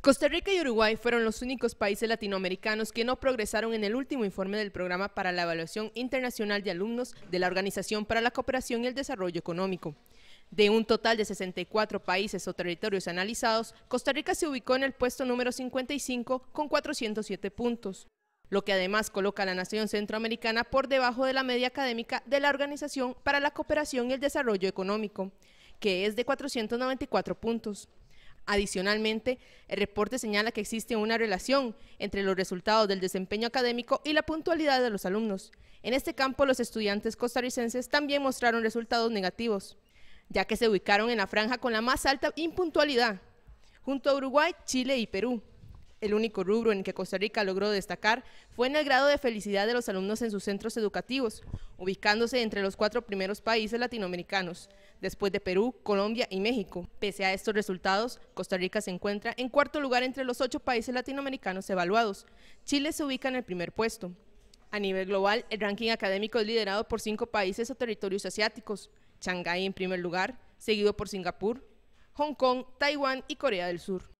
Costa Rica y Uruguay fueron los únicos países latinoamericanos que no progresaron en el último informe del Programa para la Evaluación Internacional de Alumnos de la Organización para la Cooperación y el Desarrollo Económico. De un total de 64 países o territorios analizados, Costa Rica se ubicó en el puesto número 55 con 407 puntos, lo que además coloca a la nación centroamericana por debajo de la media académica de la Organización para la Cooperación y el Desarrollo Económico, que es de 494 puntos. Adicionalmente, el reporte señala que existe una relación entre los resultados del desempeño académico y la puntualidad de los alumnos. En este campo, los estudiantes costarricenses también mostraron resultados negativos, ya que se ubicaron en la franja con la más alta impuntualidad, junto a Uruguay, Chile y Perú. El único rubro en que Costa Rica logró destacar fue en el grado de felicidad de los alumnos en sus centros educativos, ubicándose entre los cuatro primeros países latinoamericanos, después de Perú, Colombia y México. Pese a estos resultados, Costa Rica se encuentra en cuarto lugar entre los ocho países latinoamericanos evaluados. Chile se ubica en el primer puesto. A nivel global, el ranking académico es liderado por cinco países o territorios asiáticos, Shanghái en primer lugar, seguido por Singapur, Hong Kong, Taiwán y Corea del Sur.